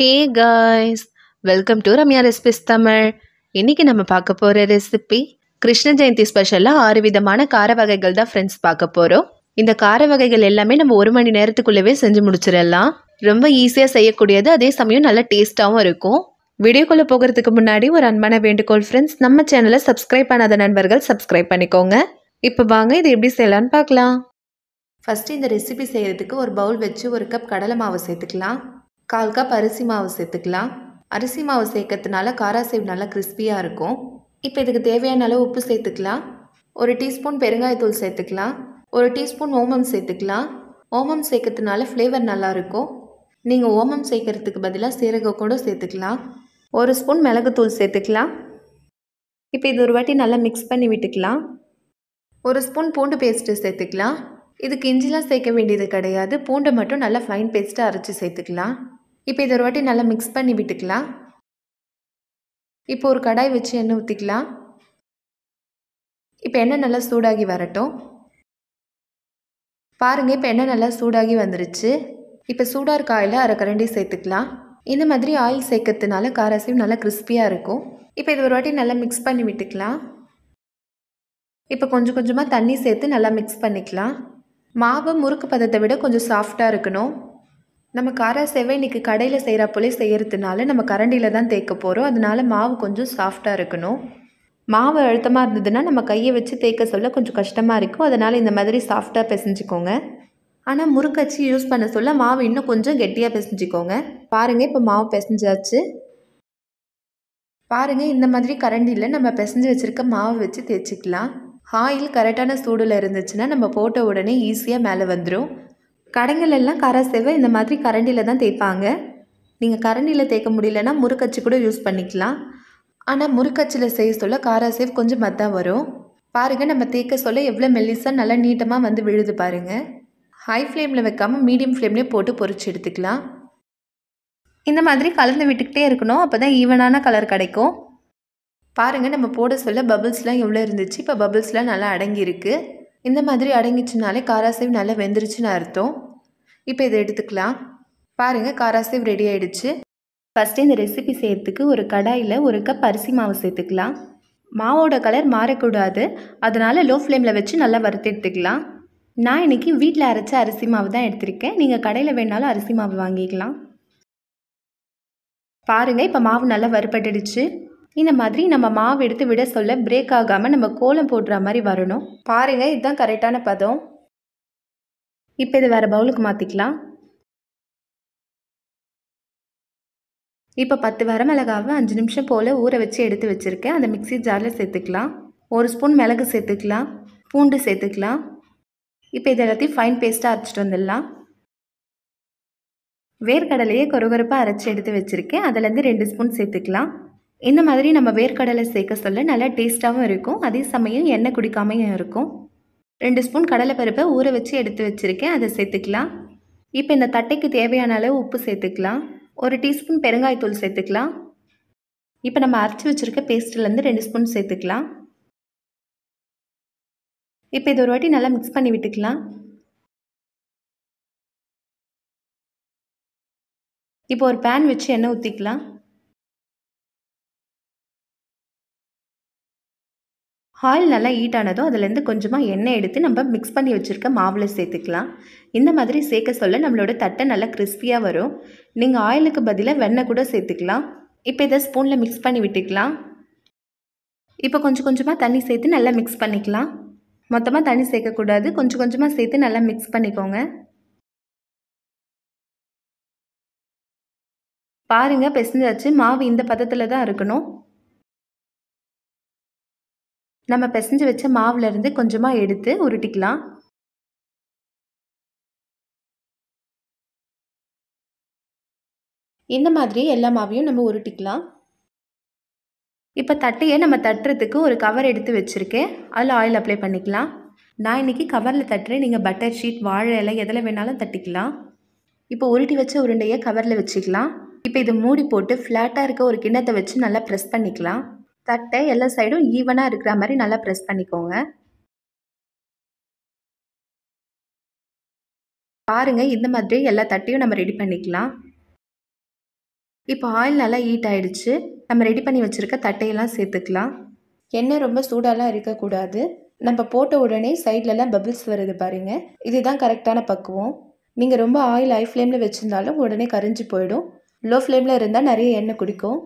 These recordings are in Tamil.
hey guys welcome to Ramya recipes Tamil இன்றைக்கி நம்ம பார்க்க போகிற ரெசிபி கிருஷ்ண ஜெயந்தி ஸ்பெஷலாக ஆறு விதமான கார வகைகள் தான் ஃப்ரெண்ட்ஸ் பார்க்க போகிறோம் இந்த கார வகைகள் எல்லாமே நம்ம ஒரு மணி நேரத்துக்குள்ளவே செஞ்சு முடிச்சிடலாம் ரொம்ப ஈஸியாக செய்யக்கூடியது அதே சமயம் நல்ல டேஸ்ட்டாகவும் இருக்கும் வீடியோக்குள்ளே போகிறதுக்கு முன்னாடி ஒரு அன்பான வேண்டுகோள் ஃப்ரெண்ட்ஸ் நம்ம சேனலை சப்ஸ்கிரைப் பண்ணாத நண்பர்கள் சப்ஸ்கிரைப் பண்ணிக்கோங்க இப்போ வாங்க இது எப்படி செய்யலான்னு பார்க்கலாம் ஃபஸ்ட்டு இந்த ரெசிபி செய்கிறதுக்கு ஒரு பவுல் வச்சு ஒரு கப் கடலை மாவு சேர்த்துக்கலாம் கால் கப் அரிசி மாவு சேர்த்துக்கலாம் அரிசி மாவு சேர்க்கறதுனால காராசேவ் நல்லா கிறிஸ்பியாக இருக்கும் இப்போ இதுக்கு தேவையான அளவு உப்பு சேர்த்துக்கலாம் ஒரு டீஸ்பூன் பெருங்காயத்தூள் சேர்த்துக்கலாம் ஒரு டீஸ்பூன் ஓமம் சேர்த்துக்கலாம் ஓமம் சேர்க்கறதுனால ஃப்ளேவர் நல்லாயிருக்கும் நீங்கள் ஓமம் சேர்க்கறதுக்கு பதிலாக சீரக கூட சேர்த்துக்கலாம் ஒரு ஸ்பூன் மிளகுத்தூள் சேர்த்துக்கலாம் இப்போ இது ஒரு வாட்டி நல்லா மிக்ஸ் பண்ணி விட்டுக்கலாம் ஒரு ஸ்பூன் பூண்டு பேஸ்ட்டு சேர்த்துக்கலாம் இதுக்கு இஞ்சிலாம் சேர்க்க வேண்டியது கிடையாது பூண்டை மட்டும் நல்லா ஃபைன் பேஸ்ட்டாக அரைச்சி சேர்த்துக்கலாம் இப்போ இதை ஒரு வாட்டி நல்லா மிக்ஸ் பண்ணி விட்டுக்கலாம் இப்போ ஒரு கடாய் வச்சு எண்ணெய் ஊற்றிக்கலாம் இப்போ எண்ணெய் நல்லா சூடாகி வரட்டும் பாருங்கள் இப்போ எண்ணெய் நல்லா சூடாகி வந்துருச்சு இப்போ சூடாக இருக்க ஆயில் அரை கரண்டி சேர்த்துக்கலாம் இந்த மாதிரி ஆயில் சேர்க்கறதுனால காராசியும் நல்லா கிறிஸ்பியாக இருக்கும் இப்போ இது ஒரு வாட்டி நல்லா மிக்ஸ் பண்ணி விட்டுக்கலாம் இப்போ கொஞ்சம் கொஞ்சமாக தண்ணி சேர்த்து நல்லா மிக்ஸ் பண்ணிக்கலாம் மாவு முறுக்கு பதத்தை விட கொஞ்சம் சாஃப்டாக இருக்கணும் நம்ம காரா இன்றைக்கி கடையில் போலே செய்கிறதுனால நம்ம கரண்டியில் தான் தேய்க்க போகிறோம் அதனால மாவு கொஞ்சம் சாஃப்டாக இருக்கணும் மாவு அழுத்தமாக இருந்ததுன்னா நம்ம கையை வச்சு தேய்க்க சொல்ல கொஞ்சம் கஷ்டமாக இருக்கும் அதனால் இந்த மாதிரி சாஃப்டாக பிசைஞ்சிக்கோங்க ஆனால் முறுக்கச்சி யூஸ் பண்ண சொல்ல மாவு இன்னும் கொஞ்சம் கெட்டியாக பிசைஞ்சிக்கோங்க பாருங்கள் இப்போ மாவு பிசைஞ்சாச்சு பாருங்கள் இந்த மாதிரி கரண்டியில் நம்ம பிசைஞ்சு வச்சுருக்க மாவு வச்சு தேய்ச்சிக்கலாம் ஆயில் கரெக்டான சூடில் இருந்துச்சுன்னா நம்ம போட்ட உடனே ஈஸியாக மேலே வந்துடும் கடைகள் எல்லாம் கரை செவை இந்த மாதிரி கரண்டியில் தான் தேய்ப்பாங்க நீங்கள் கரண்டியில் தேய்க்க முடியலன்னா முறுக்கச்சி கூட யூஸ் பண்ணிக்கலாம் ஆனால் முறுக்கச்சியில் செய்ய சொல்ல காராசேவ் கொஞ்சம் மத்தாக வரும் பாருங்கள் நம்ம தேய்க்க சொல்ல எவ்வளோ மெல்லிஸாக நல்லா நீட்டமாக வந்து விழுது பாருங்கள் ஹை ஃப்ளேமில் வைக்காமல் மீடியம் ஃப்ளேம்லேயே போட்டு பொறிச்சு எடுத்துக்கலாம் இந்த மாதிரி கலந்து விட்டுக்கிட்டே இருக்கணும் அப்போ தான் ஈவனான கலர் கிடைக்கும் பாருங்கள் நம்ம போட சொல்ல பபுள்ஸ்லாம் எவ்வளோ இருந்துச்சு இப்போ பபுள்ஸ்லாம் நல்லா அடங்கியிருக்கு இந்த மாதிரி அடங்கிச்சுனாலே காராசேவ் நல்லா வெந்துருச்சுன்னு அர்த்தம் இப்போ இதை எடுத்துக்கலாம் பாருங்கள் காராசேவ் ரெடி ஆகிடுச்சு ஃபஸ்ட்டு இந்த ரெசிபி செய்கிறதுக்கு ஒரு கடாயில் ஒரு கப் அரிசி மாவு சேர்த்துக்கலாம் மாவோட கலர் மாறக்கூடாது அதனால் லோ ஃப்ளேமில் வச்சு நல்லா வறுத்து எடுத்துக்கலாம் நான் இன்றைக்கி வீட்டில் அரைச்ச அரிசி மாவு தான் எடுத்திருக்கேன் நீங்கள் கடையில் வேணாலும் அரிசி மாவு வாங்கிக்கலாம் பாருங்கள் இப்போ மாவு நல்லா வறுப்பட்டுடுச்சு இந்த மாதிரி நம்ம மாவு எடுத்து விட சொல்ல பிரேக் ஆகாமல் நம்ம கோலம் போடுற மாதிரி வரணும் பாருங்கள் இதுதான் கரெக்டான பதம் இப்போ இதை வேறு பவுலுக்கு மாற்றிக்கலாம் இப்போ பத்து வரமிளகாவை அஞ்சு நிமிஷம் போல் ஊற வச்சு எடுத்து வச்சுருக்கேன் அந்த மிக்சி ஜாரில் சேர்த்துக்கலாம் ஒரு ஸ்பூன் மிளகு சேர்த்துக்கலாம் பூண்டு சேர்த்துக்கலாம் இப்போ இது எல்லாத்தையும் ஃபைன் பேஸ்ட்டாக அரைச்சிட்டு வந்துடலாம் வேர்க்கடலையே கொரகொரப்பாக அரைச்சி எடுத்து வச்சுருக்கேன் அதுலேருந்து ரெண்டு ஸ்பூன் சேர்த்துக்கலாம் இந்த மாதிரி நம்ம வேர்க்கடலை சேர்க்க சொல்ல நல்லா டேஸ்ட்டாகவும் இருக்கும் அதே சமயம் எண்ணெய் குடிக்காமையும் இருக்கும் ரெண்டு ஸ்பூன் கடலைப்பருப்பை ஊற வச்சு எடுத்து வச்சுருக்கேன் அதை சேர்த்துக்கலாம் இப்போ இந்த தட்டைக்கு தேவையான அளவு உப்பு சேர்த்துக்கலாம் ஒரு டீஸ்பூன் பெருங்காயத்தூள் சேர்த்துக்கலாம் இப்போ நம்ம அரைச்சி வச்சுருக்க பேஸ்ட்லேருந்து ரெண்டு ஸ்பூன் சேர்த்துக்கலாம் இப்போ இது ஒரு வாட்டி நல்லா மிக்ஸ் பண்ணி விட்டுக்கலாம் இப்போ ஒரு பேன் வச்சு எண்ணெய் ஊற்றிக்கலாம் ஆயில் நல்லா ஹீட் ஆனதும் அதுலேருந்து கொஞ்சமாக எண்ணெய் எடுத்து நம்ம மிக்ஸ் பண்ணி வச்சுருக்க மாவில் சேர்த்துக்கலாம் இந்த மாதிரி சேர்க்க சொல்ல நம்மளோட தட்டை நல்லா கிறிஸ்பியாக வரும் நீங்கள் ஆயிலுக்கு பதிலாக வெண்ணெய் கூட சேர்த்துக்கலாம் இப்போ இதை ஸ்பூனில் மிக்ஸ் பண்ணி விட்டுக்கலாம் இப்போ கொஞ்சம் கொஞ்சமாக தண்ணி சேர்த்து நல்லா மிக்ஸ் பண்ணிக்கலாம் மொத்தமாக தண்ணி சேர்க்கக்கூடாது கொஞ்சம் கொஞ்சமாக சேர்த்து நல்லா மிக்ஸ் பண்ணிக்கோங்க பாருங்கள் பெசஞ்சாச்சு மாவு இந்த பதத்தில் தான் இருக்கணும் நம்ம பிசைஞ்சு வச்ச மாவுலேருந்து கொஞ்சமாக எடுத்து உருட்டிக்கலாம் இந்த மாதிரி எல்லா மாவையும் நம்ம உருட்டிக்கலாம் இப்போ தட்டையை நம்ம தட்டுறதுக்கு ஒரு கவர் எடுத்து வச்சுருக்கேன் அதில் ஆயில் அப்ளை பண்ணிக்கலாம் நான் இன்றைக்கி கவரில் தட்டுறேன் நீங்கள் பட்டர் ஷீட் வாழை இலை எதில் வேணாலும் தட்டிக்கலாம் இப்போ உருட்டி வச்ச உருண்டையை கவரில் வச்சுக்கலாம் இப்போ இது மூடி போட்டு ஃப்ளாட்டாக இருக்க ஒரு கிண்ணத்தை வச்சு நல்லா ப்ரெஸ் பண்ணிக்கலாம் தட்டை எல்லா சைடும் ஈவனாக இருக்கிற மாதிரி நல்லா ப்ரெஸ் பண்ணிக்கோங்க பாருங்கள் இந்த மாதிரி எல்லா தட்டையும் நம்ம ரெடி பண்ணிக்கலாம் இப்போ ஆயில் நல்லா ஹீட் ஆகிடுச்சு நம்ம ரெடி பண்ணி வச்சுருக்க தட்டையெல்லாம் சேர்த்துக்கலாம் எண்ணெய் ரொம்ப சூடாலாம் இருக்கக்கூடாது நம்ம போட்ட உடனே சைட்லலாம் பபிள்ஸ் வருது பாருங்கள் இதுதான் கரெக்டான பக்குவம் நீங்கள் ரொம்ப ஆயில் ஹை ஃப்ளேமில் வச்சுருந்தாலும் உடனே கரைஞ்சி போயிடும் லோ ஃப்ளேமில் இருந்தால் நிறைய எண்ணெய் குடிக்கும்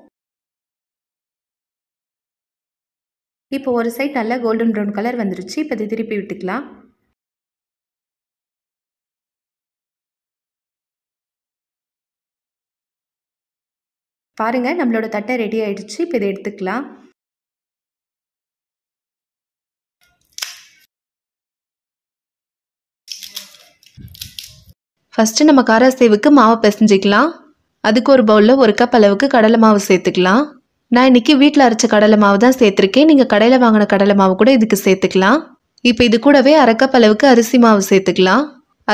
இப்போ ஒரு சைட் நல்லா கோல்டன் ப்ரௌன் கலர் வந்துருச்சு இப்போ இதை திருப்பி விட்டுக்கலாம் பாருங்கள் நம்மளோட தட்டை ரெடி ஆகிடுச்சு இப்போ இதை எடுத்துக்கலாம் ஃபஸ்ட்டு நம்ம சேவுக்கு மாவை பிசைஞ்சிக்கலாம் அதுக்கு ஒரு பவுலில் ஒரு கப் அளவுக்கு கடலை மாவு சேர்த்துக்கலாம் நான் இன்றைக்கி வீட்டில் அரைச்ச கடலை மாவு தான் சேர்த்துருக்கேன் நீங்கள் கடையில் வாங்கின கடலை மாவு கூட இதுக்கு சேர்த்துக்கலாம் இப்போ இது கூடவே அரைக்கப் அளவுக்கு அரிசி மாவு சேர்த்துக்கலாம்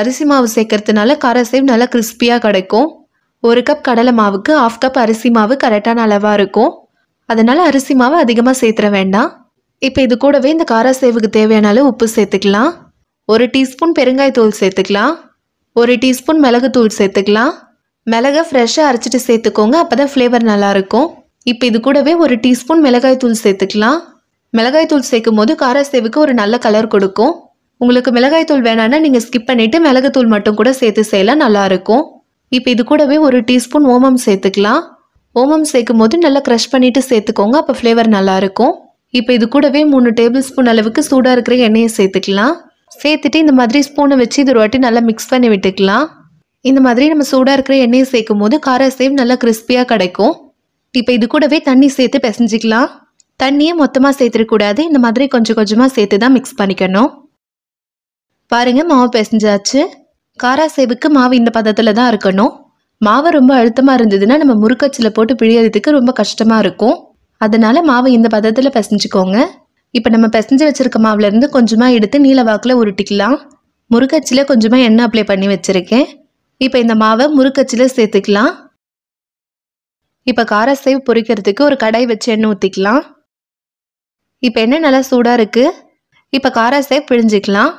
அரிசி மாவு சேர்க்கறதுனால சேவ் நல்லா கிறிஸ்பியாக கிடைக்கும் ஒரு கப் கடலை மாவுக்கு ஆஃப் கப் அரிசி மாவு கரெக்டான அளவாக இருக்கும் அதனால் அரிசி மாவு அதிகமாக சேர்த்துற வேண்டாம் இப்போ இது கூடவே இந்த சேவுக்கு தேவையான அளவு உப்பு சேர்த்துக்கலாம் ஒரு டீஸ்பூன் பெருங்காயத்தூள் சேர்த்துக்கலாம் ஒரு டீஸ்பூன் மிளகுத்தூள் சேர்த்துக்கலாம் மிளகை ஃப்ரெஷ்ஷாக அரைச்சிட்டு சேர்த்துக்கோங்க அப்போ தான் ஃப்ளேவர் நல்லாயிருக்கும் இப்போ இது கூடவே ஒரு டீஸ்பூன் மிளகாய் தூள் சேர்த்துக்கலாம் மிளகாய் தூள் சேர்க்கும் போது காரசேவுக்கு ஒரு நல்ல கலர் கொடுக்கும் உங்களுக்கு மிளகாய் தூள் வேணான்னா நீங்கள் ஸ்கிப் பண்ணிவிட்டு மிளகுத்தூள் மட்டும் கூட சேர்த்து செய்யலாம் நல்லாயிருக்கும் இப்போ இது கூடவே ஒரு டீஸ்பூன் ஓமம் சேர்த்துக்கலாம் ஓமம் சேர்க்கும் போது நல்லா க்ரஷ் பண்ணிவிட்டு சேர்த்துக்கோங்க அப்போ ஃப்ளேவர் நல்லாயிருக்கும் இப்போ இது கூடவே மூணு டேபிள் ஸ்பூன் அளவுக்கு சூடாக இருக்கிற எண்ணெயை சேர்த்துக்கலாம் சேர்த்துட்டு இந்த மாதிரி ஸ்பூனை வச்சு இது ஒரு வாட்டி நல்லா மிக்ஸ் பண்ணி விட்டுக்கலாம் இந்த மாதிரி நம்ம சூடாக இருக்கிற எண்ணெயை சேர்க்கும் போது கார சேவ் நல்லா கிறிஸ்பியாக கிடைக்கும் இப்போ இது கூடவே தண்ணி சேர்த்து பிசைஞ்சிக்கலாம் தண்ணியே மொத்தமாக சேர்த்துடக்கூடாது இந்த மாதிரி கொஞ்சம் கொஞ்சமாக சேர்த்து தான் மிக்ஸ் பண்ணிக்கணும் பாருங்கள் மாவு பிசைஞ்சாச்சு காராசேவுக்கு மாவு இந்த பதத்தில் தான் இருக்கணும் மாவு ரொம்ப அழுத்தமாக இருந்ததுன்னா நம்ம முறுக்கச்சில் போட்டு பிழியறதுக்கு ரொம்ப கஷ்டமாக இருக்கும் அதனால் மாவு இந்த பதத்தில் பிசைஞ்சுக்கோங்க இப்போ நம்ம பிசைஞ்சு வச்சுருக்க மாவுலேருந்து கொஞ்சமாக எடுத்து நீல வாக்கில் உருட்டிக்கலாம் முறுக்கச்சியில் கொஞ்சமாக எண்ணெய் அப்ளை பண்ணி வச்சுருக்கேன் இப்போ இந்த மாவை முறுக்கச்சியில் சேர்த்துக்கலாம் இப்போ காரசேவ் பொரிக்கிறதுக்கு ஒரு கடாய் வச்சு எண்ணெய் ஊற்றிக்கலாம் இப்போ எண்ணெய் நல்லா சூடாக இருக்குது இப்போ காரசேவ் பிழிஞ்சிக்கலாம்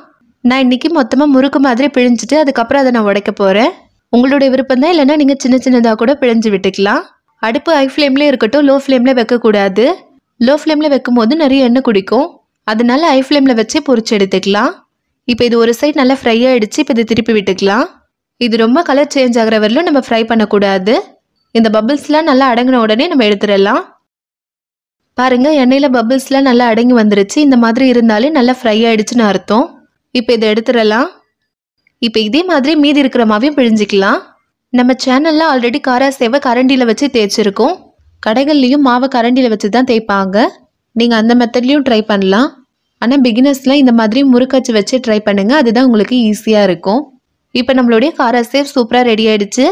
நான் இன்றைக்கி மொத்தமாக முறுக்கு மாதிரி பிழிஞ்சிட்டு அதுக்கப்புறம் அதை நான் உடைக்க போகிறேன் உங்களுடைய விருப்பம் தான் இல்லைன்னா நீங்கள் சின்ன சின்னதாக கூட பிழிஞ்சு விட்டுக்கலாம் அடுப்பு ஹை ஃப்ளேம்லேயே இருக்கட்டும் லோ ஃப்ளேமில் வைக்கக்கூடாது லோ ஃப்ளேமில் வைக்கும் போது நிறைய எண்ணெய் குடிக்கும் அதனால ஹை ஃப்ளேமில் வச்சு பொறிச்சு எடுத்துக்கலாம் இப்போ இது ஒரு சைட் நல்லா ஃப்ரை ஆகிடுச்சு இப்போ இதை திருப்பி விட்டுக்கலாம் இது ரொம்ப கலர் சேஞ்ச் ஆகிற வரலும் நம்ம ஃப்ரை பண்ணக்கூடாது இந்த பபிள்ஸ்லாம் நல்லா அடங்கின உடனே நம்ம எடுத்துடலாம் பாருங்கள் எண்ணெயில் பபிள்ஸ்லாம் நல்லா அடங்கி வந்துருச்சு இந்த மாதிரி இருந்தாலே நல்லா ஃப்ரை ஆகிடுச்சுன்னு அர்த்தம் இப்போ இதை எடுத்துடலாம் இப்போ இதே மாதிரி மீதி இருக்கிற மாவையும் பிழிஞ்சிக்கலாம் நம்ம சேனலில் ஆல்ரெடி காரா சேவை கரண்டியில் வச்சு தேய்ச்சிருக்கோம் கடைகள்லேயும் மாவை கரண்டியில் வச்சு தான் தேய்ப்பாங்க நீங்கள் அந்த மெத்தட்லேயும் ட்ரை பண்ணலாம் ஆனால் பிகினர்ஸில் இந்த மாதிரி முறுக்கச்சு வச்சு ட்ரை பண்ணுங்கள் அதுதான் உங்களுக்கு ஈஸியாக இருக்கும் இப்போ நம்மளுடைய காரா சேவ் சூப்பராக ரெடி ஆகிடுச்சு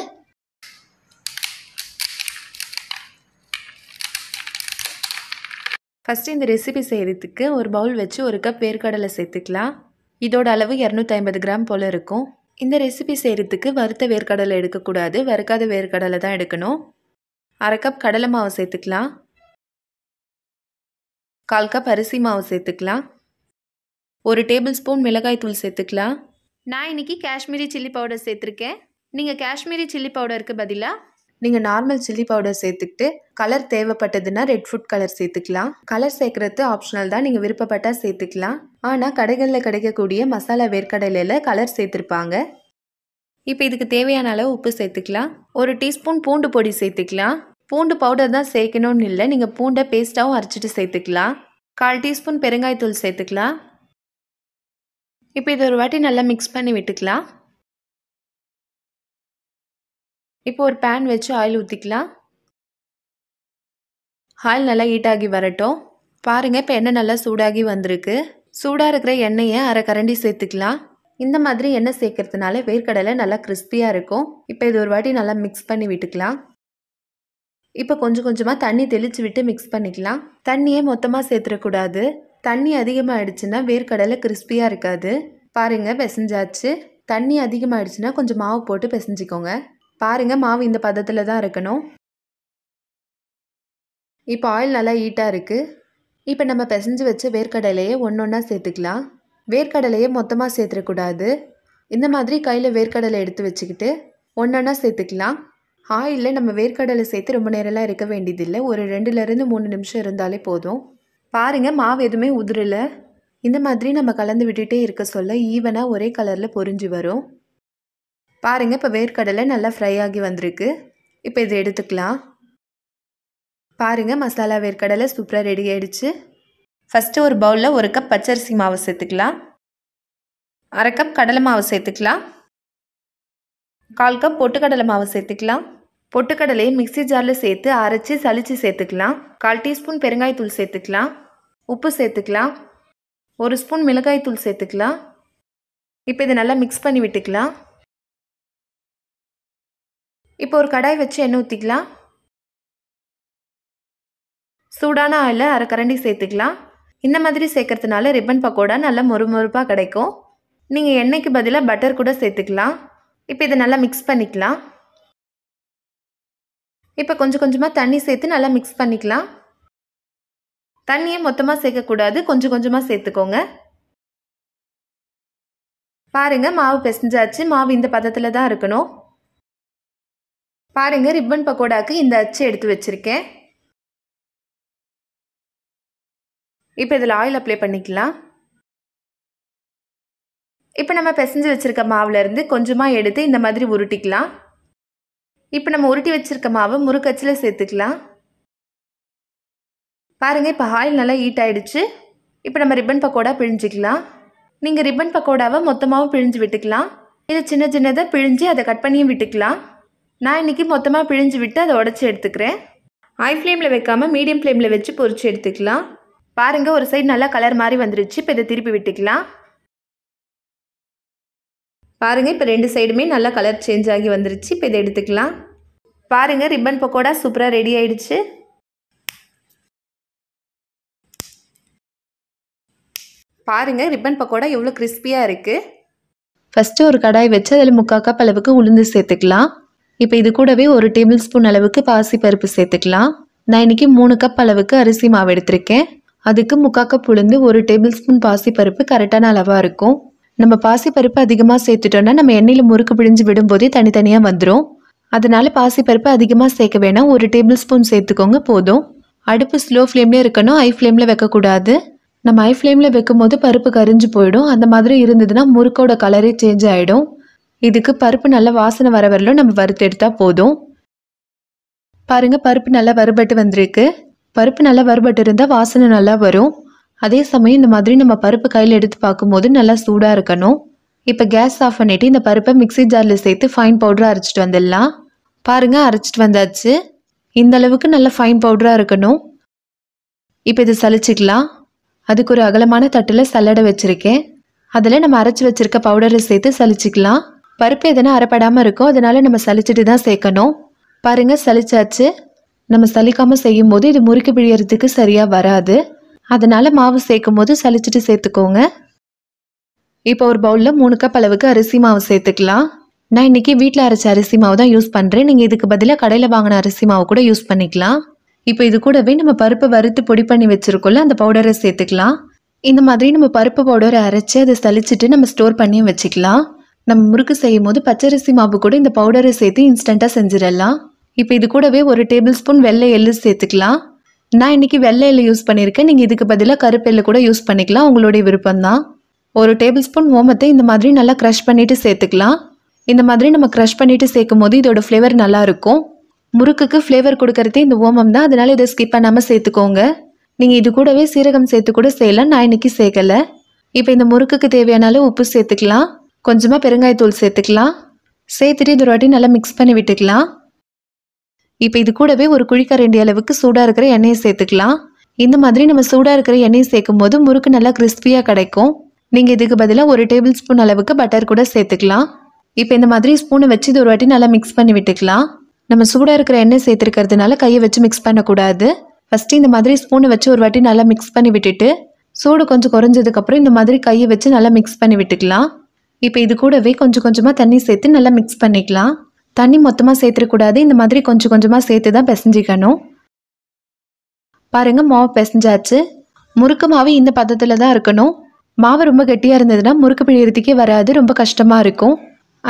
ஃபஸ்ட்டு இந்த ரெசிபி செய்கிறதுக்கு ஒரு பவுல் வச்சு ஒரு கப் வேர்க்கடலை சேர்த்துக்கலாம் இதோட அளவு இரநூத்தி ஐம்பது கிராம் போல் இருக்கும் இந்த ரெசிபி செய்கிறதுக்கு வறுத்த வேர்க்கடலை எடுக்கக்கூடாது வறுக்காத வேர்க்கடலை தான் எடுக்கணும் அரை கப் கடலை மாவு சேர்த்துக்கலாம் கால் கப் அரிசி மாவு சேர்த்துக்கலாம் ஒரு டேபிள் ஸ்பூன் மிளகாய் தூள் சேர்த்துக்கலாம் நான் இன்றைக்கி காஷ்மீரி சில்லி பவுடர் சேர்த்துருக்கேன் நீங்கள் காஷ்மீரி சில்லி பவுடருக்கு பதிலாக நீங்கள் நார்மல் சில்லி பவுடர் சேர்த்துக்கிட்டு கலர் தேவைப்பட்டதுன்னா ரெட் ஃபுட் கலர் சேர்த்துக்கலாம் கலர் சேர்க்குறது ஆப்ஷனல் தான் நீங்கள் விருப்பப்பட்டால் சேர்த்துக்கலாம் ஆனால் கடைகளில் கிடைக்கக்கூடிய மசாலா வேர்க்கடலையில் கலர் சேர்த்துருப்பாங்க இப்போ இதுக்கு தேவையான அளவு உப்பு சேர்த்துக்கலாம் ஒரு டீஸ்பூன் பூண்டு பொடி சேர்த்துக்கலாம் பூண்டு பவுடர் தான் சேர்க்கணும்னு இல்லை நீங்கள் பூண்டை பேஸ்ட்டாகவும் அரைச்சிட்டு சேர்த்துக்கலாம் கால் டீஸ்பூன் பெருங்காயத்தூள் சேர்த்துக்கலாம் இப்போ இது ஒரு வாட்டி நல்லா மிக்ஸ் பண்ணி விட்டுக்கலாம் இப்போ ஒரு பேன் வச்சு ஆயில் ஊற்றிக்கலாம் ஆயில் நல்லா ஹீட்டாகி வரட்டும் பாருங்கள் இப்போ எண்ணெய் நல்லா சூடாகி வந்திருக்கு சூடாக இருக்கிற எண்ணெயை அரை கரண்டி சேர்த்துக்கலாம் இந்த மாதிரி எண்ணெய் சேர்க்கறதுனால வேர்க்கடலை நல்லா கிறிஸ்பியாக இருக்கும் இப்போ இது ஒரு வாட்டி நல்லா மிக்ஸ் பண்ணி விட்டுக்கலாம் இப்போ கொஞ்சம் கொஞ்சமாக தண்ணி தெளித்து விட்டு மிக்ஸ் பண்ணிக்கலாம் தண்ணியே மொத்தமாக சேர்த்துடக்கூடாது தண்ணி அதிகமாக ஆயிடுச்சுன்னா வேர்க்கடலை கிறிஸ்பியாக இருக்காது பாருங்கள் பெசஞ்சாச்சு தண்ணி அதிகமாகிடுச்சுன்னா கொஞ்சம் மாவு போட்டு பெசஞ்சிக்கோங்க பாருங்கள் மாவு இந்த பதத்தில் தான் இருக்கணும் இப்போ ஆயில் நல்லா ஹீட்டாக இருக்குது இப்போ நம்ம பிசைஞ்சு வச்ச வேர்க்கடலையை ஒன்று ஒன்றா சேர்த்துக்கலாம் வேர்க்கடலையை மொத்தமாக சேர்த்துடக்கூடாது இந்த மாதிரி கையில் வேர்க்கடலை எடுத்து வச்சுக்கிட்டு ஒன்று ஒன்றா சேர்த்துக்கலாம் ஆயிலில் நம்ம வேர்க்கடலை சேர்த்து ரொம்ப நேரம்லாம் இருக்க வேண்டியதில்லை ஒரு ரெண்டுலேருந்து மூணு நிமிஷம் இருந்தாலே போதும் பாருங்கள் மாவு எதுவுமே உதிரலை இந்த மாதிரி நம்ம கலந்து விட்டுகிட்டே இருக்க சொல்ல ஈவனாக ஒரே கலரில் பொறிஞ்சு வரும் பாருங்கள் இப்போ வேர்க்கடலை நல்லா ஃப்ரை ஆகி வந்திருக்கு இப்போ இதை எடுத்துக்கலாம் பாருங்கள் மசாலா வேர்க்கடலை சூப்பராக ரெடி ஆகிடுச்சு ஃபஸ்ட்டு ஒரு பவுலில் ஒரு கப் பச்சரிசி மாவு சேர்த்துக்கலாம் அரை கப் கடலை மாவு சேர்த்துக்கலாம் கால் கப் பொட்டுக்கடலை மாவு சேர்த்துக்கலாம் பொட்டுக்கடலையை மிக்சி ஜாரில் சேர்த்து அரைச்சி சளிச்சு சேர்த்துக்கலாம் கால் டீஸ்பூன் பெருங்காயத்தூள் சேர்த்துக்கலாம் உப்பு சேர்த்துக்கலாம் ஒரு ஸ்பூன் மிளகாய்த்தூள் சேர்த்துக்கலாம் இப்போ இதை நல்லா மிக்ஸ் பண்ணி விட்டுக்கலாம் இப்போ ஒரு கடாய் வச்சு எண்ணெய் ஊற்றிக்கலாம் சூடான ஆயில் அரை கரண்டி சேர்த்துக்கலாம் இந்த மாதிரி சேர்க்கறதுனால ரிப்பன் பக்கோடா நல்லா மொறுமொறுப்பாக கிடைக்கும் நீங்கள் எண்ணெய்க்கு பதிலாக பட்டர் கூட சேர்த்துக்கலாம் இப்போ இதை நல்லா மிக்ஸ் பண்ணிக்கலாம் இப்போ கொஞ்சம் கொஞ்சமாக தண்ணி சேர்த்து நல்லா மிக்ஸ் பண்ணிக்கலாம் தண்ணியை மொத்தமாக சேர்க்கக்கூடாது கொஞ்சம் கொஞ்சமாக சேர்த்துக்கோங்க பாருங்கள் மாவு பிசைஞ்சாச்சு மாவு இந்த பதத்தில் தான் இருக்கணும் பாருங்கள் ரிப்பன் பக்கோடாவுக்கு இந்த அச்சு எடுத்து வச்சுருக்கேன் இப்போ இதில் ஆயில் அப்ளை பண்ணிக்கலாம் இப்போ நம்ம பிசைஞ்சு வச்சுருக்க மாவுலேருந்து கொஞ்சமாக எடுத்து இந்த மாதிரி உருட்டிக்கலாம் இப்போ நம்ம உருட்டி வச்சுருக்க மாவை முறுக்கச்சில் சேர்த்துக்கலாம் பாருங்கள் இப்போ ஆயில் நல்லா ஹீட் ஆகிடுச்சு இப்போ நம்ம ரிப்பன் பக்கோடா பிழிஞ்சிக்கலாம் நீங்கள் ரிப்பன் பக்கோடாவை மொத்தமாகவும் பிழிஞ்சு விட்டுக்கலாம் இதை சின்ன சின்னதாக பிழிஞ்சு அதை கட் பண்ணியும் விட்டுக்கலாம் நான் இன்றைக்கி மொத்தமாக பிழிஞ்சு விட்டு அதை உடச்சி எடுத்துக்கிறேன் ஹை ஃப்ளேமில் வைக்காமல் மீடியம் ஃப்ளேமில் வச்சு பொறிச்சு எடுத்துக்கலாம் பாருங்கள் ஒரு சைடு நல்லா கலர் மாதிரி வந்துருச்சு இப்போ இதை திருப்பி விட்டுக்கலாம் பாருங்கள் இப்போ ரெண்டு சைடுமே நல்லா கலர் சேஞ்ச் ஆகி வந்துருச்சு இப்போ இதை எடுத்துக்கலாம் பாருங்கள் ரிப்பன் பக்கோடா சூப்பராக ரெடி ஆயிடுச்சு பாருங்கள் ரிப்பன் பக்கோடா எவ்வளோ கிறிஸ்பியாக இருக்குது ஃபஸ்ட்டு ஒரு கடாய் வச்சு அதில் முக்கால் கப் அளவுக்கு உளுந்து சேர்த்துக்கலாம் இப்போ இது கூடவே ஒரு டேபிள் ஸ்பூன் அளவுக்கு பாசிப்பருப்பு சேர்த்துக்கலாம் நான் இன்றைக்கி மூணு கப் அளவுக்கு அரிசி மாவு எடுத்திருக்கேன் அதுக்கு முக்கால் கப் உளுந்து ஒரு டேபிள் ஸ்பூன் பாசிப்பருப்பு கரெக்டான அளவாக இருக்கும் நம்ம பாசிப்பருப்பு அதிகமாக சேர்த்துட்டோன்னா நம்ம எண்ணெயில் முறுக்கு பிழிஞ்சு விடும்போதே தனித்தனியாக வந்துடும் அதனால் பாசிப்பருப்பு அதிகமாக சேர்க்க வேணாம் ஒரு டேபிள் ஸ்பூன் சேர்த்துக்கோங்க போதும் அடுப்பு ஸ்லோ ஃப்ளேம்லேயே இருக்கணும் ஹை ஃப்ளேமில் வைக்கக்கூடாது நம்ம ஹை ஃப்ளேமில் வைக்கும் போது பருப்பு கரிஞ்சு போயிடும் அந்த மாதிரி இருந்ததுன்னா முறுக்கோட கலரே சேஞ்ச் ஆகிடும் இதுக்கு பருப்பு நல்லா வாசனை வர வரலும் நம்ம வறுத்து எடுத்தால் போதும் பாருங்கள் பருப்பு நல்லா வறுபட்டு வந்திருக்கு பருப்பு நல்லா வறுபட்டு இருந்தால் வாசனை நல்லா வரும் அதே சமயம் இந்த மாதிரி நம்ம பருப்பு கையில் எடுத்து பார்க்கும்போது நல்லா சூடாக இருக்கணும் இப்போ கேஸ் ஆஃப் பண்ணிவிட்டு இந்த பருப்பை மிக்சி ஜாரில் சேர்த்து ஃபைன் பவுடராக அரைச்சிட்டு வந்துடலாம் பாருங்கள் அரைச்சிட்டு வந்தாச்சு இந்த அளவுக்கு நல்லா ஃபைன் பவுடராக இருக்கணும் இப்போ இதை சலிச்சிக்கலாம் அதுக்கு ஒரு அகலமான தட்டில் சல்லடை வச்சுருக்கேன் அதில் நம்ம அரைச்சி வச்சுருக்க பவுடரை சேர்த்து சலிச்சிக்கலாம் பருப்பு எதனா அரைப்படாமல் இருக்கும் அதனால் நம்ம சளிச்சிட்டு தான் சேர்க்கணும் பாருங்கள் சளிச்சாச்சு நம்ம சலிக்காமல் செய்யும் போது இது முறுக்கு பிழியறதுக்கு சரியாக வராது அதனால் மாவு சேர்க்கும் போது சளிச்சிட்டு சேர்த்துக்கோங்க இப்போ ஒரு பவுலில் மூணு கப் அளவுக்கு அரிசி மாவு சேர்த்துக்கலாம் நான் இன்றைக்கி வீட்டில் அரைச்ச அரிசி மாவு தான் யூஸ் பண்ணுறேன் நீங்கள் இதுக்கு பதிலாக கடையில் வாங்கின அரிசி மாவு கூட யூஸ் பண்ணிக்கலாம் இப்போ இது கூடவே நம்ம பருப்பை வறுத்து பொடி பண்ணி வச்சுருக்கோம்ல அந்த பவுடரை சேர்த்துக்கலாம் இந்த மாதிரி நம்ம பருப்பு பவுடரை அரைச்சி அதை சளிச்சிட்டு நம்ம ஸ்டோர் பண்ணியும் வச்சுக்கலாம் நம்ம முறுக்கு செய்யும் போது பச்சரிசி மாவு கூட இந்த பவுடரை சேர்த்து இன்ஸ்டண்ட்டாக செஞ்சிடலாம் இப்போ இது கூடவே ஒரு டேபிள் ஸ்பூன் வெள்ளை எள்ளு சேர்த்துக்கலாம் நான் இன்றைக்கி வெள்ளை எள்ளு யூஸ் பண்ணியிருக்கேன் நீங்கள் இதுக்கு பதிலாக கருப்பெல்லு கூட யூஸ் பண்ணிக்கலாம் உங்களுடைய விருப்பம்தான் ஒரு டேபிள் ஸ்பூன் ஓமத்தை இந்த மாதிரி நல்லா க்ரஷ் பண்ணிவிட்டு சேர்த்துக்கலாம் இந்த மாதிரி நம்ம க்ரஷ் பண்ணிவிட்டு சேர்க்கும் போது இதோட ஃப்ளேவர் நல்லாயிருக்கும் முறுக்குக்கு ஃப்ளேவர் கொடுக்கறதே இந்த ஓமம் தான் அதனால் இதை ஸ்கிப் பண்ணாமல் சேர்த்துக்கோங்க நீங்கள் இது கூடவே சீரகம் சேர்த்து கூட செய்யலாம் நான் இன்றைக்கி சேர்க்கலை இப்போ இந்த முறுக்குக்கு தேவையான உப்பு சேர்த்துக்கலாம் கொஞ்சமாக பெருங்காயத்தூள் சேர்த்துக்கலாம் சேர்த்துட்டு இது ஒரு வாட்டி நல்லா மிக்ஸ் பண்ணி விட்டுக்கலாம் இப்போ இது கூடவே ஒரு ரெண்டு அளவுக்கு சூடாக இருக்கிற எண்ணெயை சேர்த்துக்கலாம் இந்த மாதிரி நம்ம சூடாக இருக்கிற எண்ணெயை சேர்க்கும் போது முறுக்கு நல்லா கிறிஸ்பியாக கிடைக்கும் நீங்கள் இதுக்கு பதிலாக ஒரு டேபிள் ஸ்பூன் அளவுக்கு பட்டர் கூட சேர்த்துக்கலாம் இப்போ இந்த மாதிரி ஸ்பூனை வச்சு இது ஒரு வாட்டி நல்லா மிக்ஸ் பண்ணி விட்டுக்கலாம் நம்ம சூடாக இருக்கிற எண்ணெய் சேர்த்துருக்கிறதுனால கையை வச்சு மிக்ஸ் பண்ணக்கூடாது ஃபஸ்ட்டு இந்த மாதிரி ஸ்பூனை வச்சு ஒரு வாட்டி நல்லா மிக்ஸ் பண்ணி விட்டுட்டு சூடு கொஞ்சம் குறைஞ்சதுக்கப்புறம் இந்த மாதிரி கையை வச்சு நல்லா மிக்ஸ் பண்ணி விட்டுக்கலாம் இப்போ இது கூடவே கொஞ்சம் கொஞ்சமாக தண்ணி சேர்த்து நல்லா மிக்ஸ் பண்ணிக்கலாம் தண்ணி மொத்தமாக சேர்த்துடக்கூடாது இந்த மாதிரி கொஞ்சம் கொஞ்சமாக சேர்த்து தான் பிசைஞ்சிக்கணும் பாருங்கள் மாவு பிசைஞ்சாச்சு முறுக்கு மாவு இந்த பதத்தில் தான் இருக்கணும் மாவு ரொம்ப கெட்டியாக இருந்ததுன்னா முறுக்கு பிழியறதுக்கே வராது ரொம்ப கஷ்டமாக இருக்கும்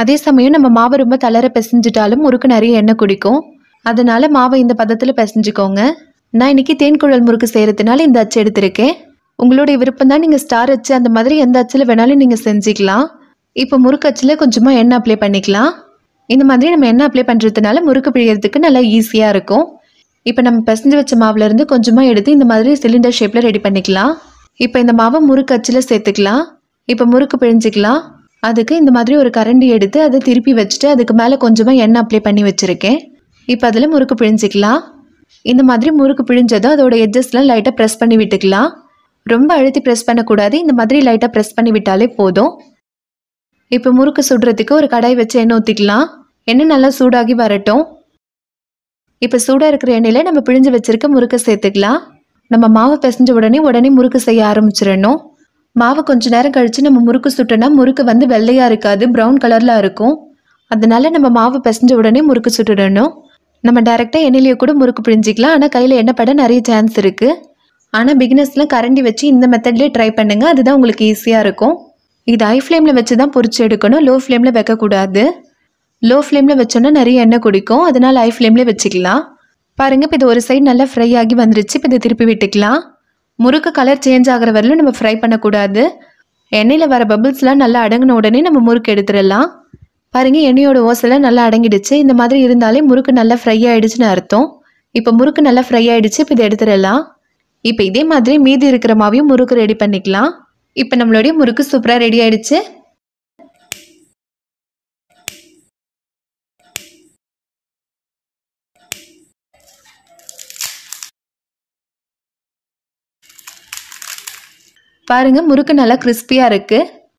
அதே சமயம் நம்ம மாவு ரொம்ப தளர பிசைஞ்சிட்டாலும் முறுக்கு நிறைய எண்ணெய் குடிக்கும் அதனால் மாவை இந்த பதத்தில் பிசைஞ்சிக்கோங்க நான் இன்றைக்கி தேன்குழல் முறுக்கு செய்கிறதுனால இந்த அச்சு எடுத்திருக்கேன் உங்களுடைய விருப்பம் தான் நீங்கள் ஸ்டார் அச்சு அந்த மாதிரி எந்த அச்சில் வேணாலும் நீங்கள் செஞ்சுக்கலாம் இப்போ முறுக்கச்சில் கொஞ்சமாக எண்ணெய் அப்ளை பண்ணிக்கலாம் இந்த மாதிரி நம்ம எண்ணெய் அப்ளை பண்ணுறதுனால முறுக்கு பிழியறதுக்கு நல்லா ஈஸியாக இருக்கும் இப்போ நம்ம பிசைஞ்சு வச்ச மாவுலேருந்து கொஞ்சமாக எடுத்து இந்த மாதிரி சிலிண்டர் ஷேப்பில் ரெடி பண்ணிக்கலாம் இப்போ இந்த மாவை முறுக்கச்சில் சேர்த்துக்கலாம் இப்போ முறுக்கு பிழிஞ்சிக்கலாம் அதுக்கு இந்த மாதிரி ஒரு கரண்டி எடுத்து அதை திருப்பி வச்சுட்டு அதுக்கு மேலே கொஞ்சமாக எண்ணெய் அப்ளை பண்ணி வச்சுருக்கேன் இப்போ அதில் முறுக்கு பிழிஞ்சிக்கலாம் இந்த மாதிரி முறுக்கு பிழிஞ்சதும் அதோட எட்ஜஸ்லாம் லைட்டாக ப்ரெஸ் பண்ணி விட்டுக்கலாம் ரொம்ப அழுத்தி ப்ரெஸ் பண்ணக்கூடாது இந்த மாதிரி லைட்டாக ப்ரெஸ் பண்ணி விட்டாலே போதும் இப்போ முறுக்கு சுடுறதுக்கு ஒரு கடாய் வச்சு எண்ணெய் ஊற்றிக்கலாம் எண்ணெய் நல்லா சூடாகி வரட்டும் இப்போ சூடாக இருக்கிற எண்ணெயில் நம்ம பிழிஞ்சு வச்சுருக்க முறுக்கை சேர்த்துக்கலாம் நம்ம மாவு பிசைஞ்ச உடனே உடனே முறுக்கு செய்ய ஆரம்பிச்சிடணும் மாவு கொஞ்ச நேரம் கழித்து நம்ம முறுக்கு சுட்டோன்னா முறுக்கு வந்து வெள்ளையாக இருக்காது ப்ரௌன் கலரில் இருக்கும் அதனால நம்ம மாவு பிசைஞ்ச உடனே முறுக்கு சுட்டுடணும் நம்ம டைரெக்டாக எண்ணெயிலேயே கூட முறுக்கு பிழிஞ்சிக்கலாம் ஆனால் கையில் எண்ணெய் பட நிறைய சான்ஸ் இருக்குது ஆனால் பிகினஸ்லாம் கரண்டி வச்சு இந்த மெத்தட்லேயே ட்ரை பண்ணுங்கள் அதுதான் உங்களுக்கு ஈஸியாக இருக்கும் இது ஹை ஃப்ளேமில் வச்சு தான் பொறிச்சு எடுக்கணும் லோ ஃப்ளேமில் வைக்கக்கூடாது லோ ஃப்ளேமில் வச்சோன்னா நிறைய எண்ணெய் குடிக்கும் அதனால் ஹை ஃப்ளேம்லேயே வச்சுக்கலாம் பாருங்கள் இப்போ இது ஒரு சைடு நல்லா ஃப்ரை ஆகி வந்துருச்சு இப்போ இதை திருப்பி விட்டுக்கலாம் முறுக்கு கலர் சேஞ்ச் ஆகிற வரலும் நம்ம ஃப்ரை பண்ணக்கூடாது எண்ணெயில் வர பபிள்ஸ்லாம் நல்லா அடங்கின உடனே நம்ம முறுக்கு எடுத்துடலாம் பாருங்கள் எண்ணெயோட ஓசெல்லாம் நல்லா அடங்கிடுச்சு இந்த மாதிரி இருந்தாலே முறுக்கு நல்லா ஃப்ரை ஆகிடுச்சுன்னு அர்த்தம் இப்போ முறுக்கு நல்லா ஃப்ரை ஆகிடுச்சு இப்போ இதை எடுத்துடலாம் இப்போ இதே மாதிரி மீதி இருக்கிற மாவையும் முறுக்கு ரெடி பண்ணிக்கலாம் இப்போ நம்மளுடைய முறுக்கு சூப்பராக ரெடி ஆயிடுச்சு பாருங்க முறுக்கு நல்லா கிறிஸ்பியாக இருக்குது